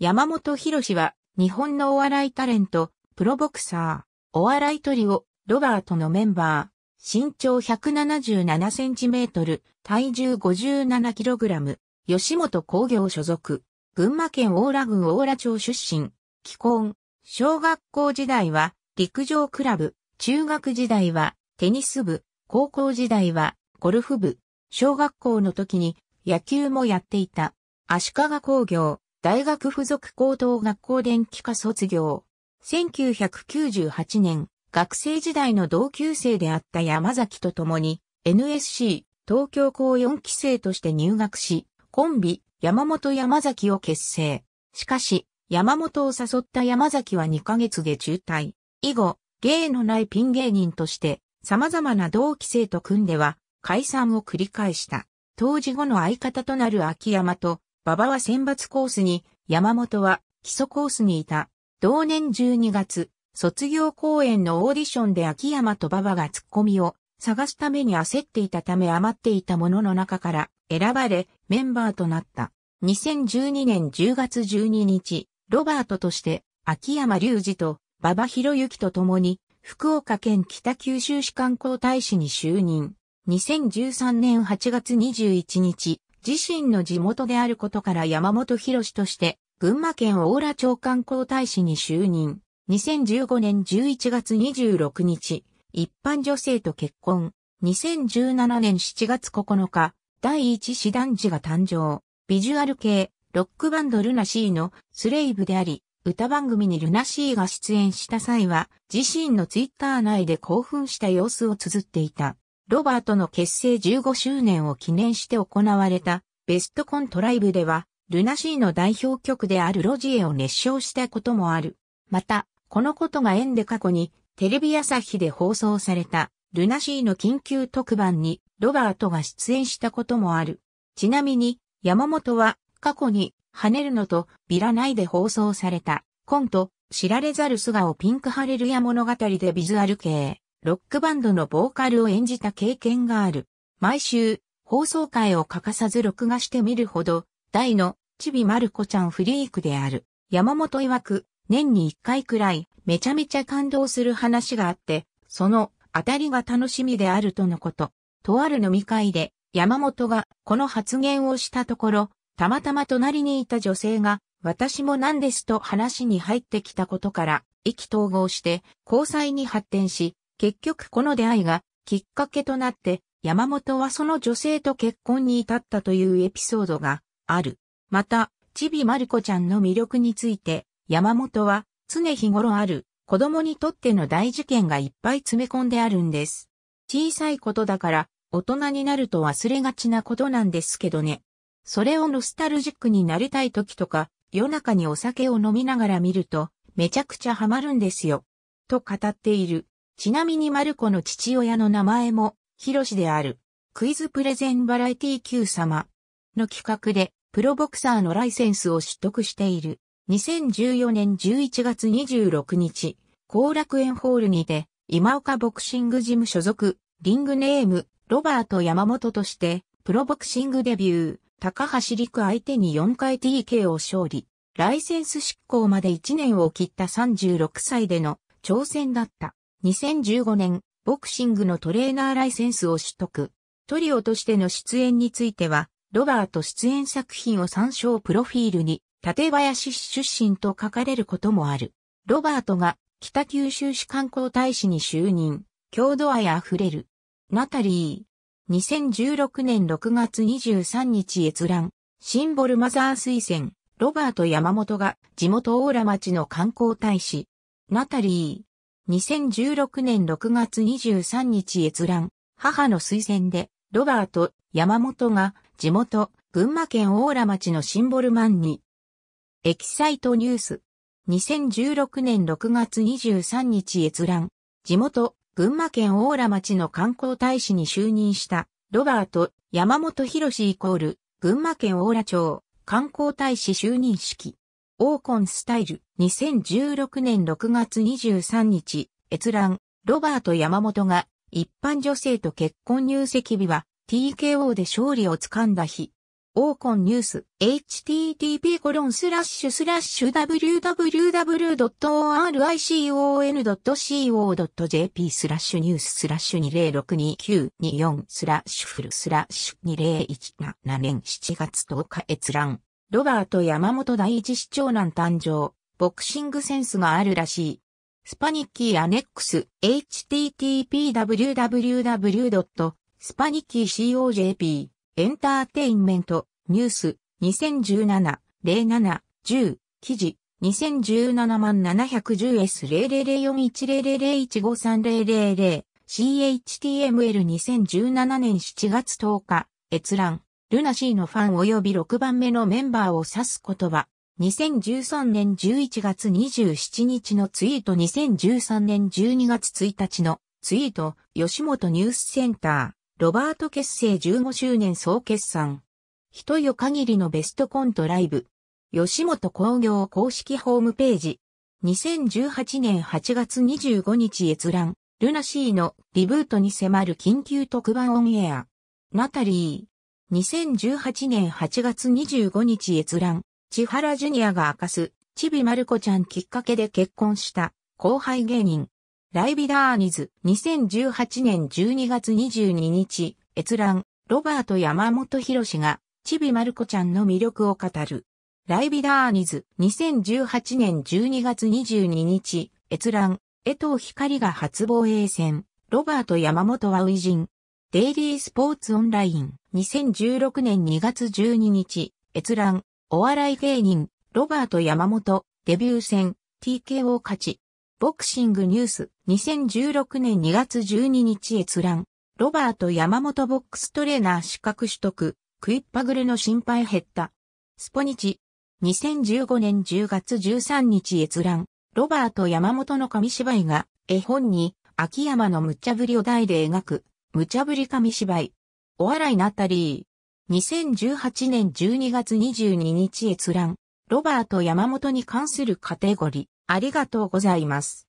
山本博士は、日本のお笑いタレント、プロボクサー、お笑いトリオ、ロバートのメンバー、身長177センチメートル、体重57キログラム、吉本工業所属、群馬県大良郡大良町出身、既婚、小学校時代は陸上クラブ、中学時代はテニス部、高校時代はゴルフ部、小学校の時に野球もやっていた、足利工業、大学附属高等学校電気科卒業。1998年、学生時代の同級生であった山崎と共に NSC 東京校4期生として入学し、コンビ山本山崎を結成。しかし、山本を誘った山崎は2ヶ月で中退。以後、芸のないピン芸人として様々な同期生と組んでは解散を繰り返した。当時後の相方となる秋山と馬場は選抜コースに、山本は基礎コースにいた。同年12月、卒業公演のオーディションで秋山と馬場がツッコミを探すために焦っていたため余っていたものの中から選ばれメンバーとなった。2012年10月12日、ロバートとして秋山隆二と馬場博之と共に福岡県北九州市観光大使に就任。2013年8月21日、自身の地元であることから山本博士として、群馬県大浦町観光大使に就任。2015年11月26日、一般女性と結婚。2017年7月9日、第一師団児が誕生。ビジュアル系、ロックバンドルナシーのスレイブであり、歌番組にルナシーが出演した際は、自身のツイッター内で興奮した様子を綴っていた。ロバートの結成15周年を記念して行われたベストコントライブでは、ルナシーの代表曲であるロジエを熱唱したこともある。また、このことが縁で過去にテレビ朝日で放送されたルナシーの緊急特番にロバートが出演したこともある。ちなみに山本は過去に跳ねるのとビラ内で放送されたコント知られざる素顔ピンクハレルヤ物語でビジュアル系ロックバンドのボーカルを演じた経験がある。毎週、放送回を欠かさず録画してみるほど、大の、ちびまる子ちゃんフリークである。山本曰く、年に一回くらい、めちゃめちゃ感動する話があって、その、当たりが楽しみであるとのこと。とある飲み会で、山本が、この発言をしたところ、たまたま隣にいた女性が、私もなんですと話に入ってきたことから、意気投合して、交際に発展し、結局この出会いがきっかけとなって山本はその女性と結婚に至ったというエピソードがある。また、ちびまる子ちゃんの魅力について山本は常日頃ある子供にとっての大事件がいっぱい詰め込んであるんです。小さいことだから大人になると忘れがちなことなんですけどね。それをノスタルジックになりたい時とか、夜中にお酒を飲みながら見ると、めちゃくちゃハマるんですよ。と語っている。ちなみにマルコの父親の名前も、ヒロシである。クイズプレゼンバラエティ Q 様の企画で、プロボクサーのライセンスを取得している。2014年11月26日、後楽園ホールにて、今岡ボクシングジム所属、リングネーム、ロバート山本として、プロボクシングデビュー、高橋陸相手に4回 TK を勝利、ライセンス執行まで1年を切った36歳での挑戦だった。2015年、ボクシングのトレーナーライセンスを取得。トリオとしての出演については、ロバート出演作品を参照プロフィールに、立林市出身と書かれることもある。ロバートが北九州市観光大使に就任、郷土愛あふれる。ナタリー。2016年6月23日閲覧。シンボルマザー推薦。ロバート山本が地元大ラ町の観光大使。ナタリー。2016年6月23日閲覧、母の推薦で、ロバート、山本が、地元、群馬県大浦町のシンボルマンに、エキサイトニュース。2016年6月23日閲覧、地元、群馬県大浦町の観光大使に就任した、ロバート、山本博士イコール、群馬県大浦町、観光大使就任式。オーコンスタイル、2016年6月23日、閲覧、ロバート山本が、一般女性と結婚入籍日は、TKO で勝利をつかんだ日。オーコンニュース、http コロンスラッシュスラッシュ www.oricon.co.jp スラッシュニューススラッシュ2062924スラッシュフルスラッシュ2017年7月10日閲覧。ロバート山本第一市長男誕生、ボクシングセンスがあるらしい。スパニッキーアネックス http://www.spanickycojp エンターテインメントニュース2017-07-10記事2017万 710S0004100153000 CHTML2017 年7月10日閲覧ルナシーのファン及び6番目のメンバーを指す言葉。2013年11月27日のツイート2013年12月1日のツイート吉本ニュースセンターロバート結成15周年総決算一夜限りのベストコントライブ吉本工業公式ホームページ2018年8月25日閲覧ルナシーのリブートに迫る緊急特番オンエアナタリー2018年8月25日閲覧、千原ジュニアが明かす、ちびまる子ちゃんきっかけで結婚した後輩芸人。ライビダーニズ、2018年12月22日、閲覧、ロバート山本博士が、ちびまる子ちゃんの魅力を語る。ライビダーニズ、2018年12月22日、閲覧、江藤光が初防衛戦、ロバート山本は初陣。デイリースポーツオンライン。2016年2月12日、閲覧、お笑い芸人、ロバート山本、デビュー戦、TKO 勝ち。ボクシングニュース、2016年2月12日閲覧。ロバート山本ボックストレーナー資格取得、食いっぱぐれの心配減った。スポニチ。2015年10月13日閲覧。ロバート山本の紙芝居が、絵本に、秋山の無茶ぶりを題で描く、無茶ぶり紙芝居。お笑いナタリー。2018年12月22日閲覧。ロバート山本に関するカテゴリー。ありがとうございます。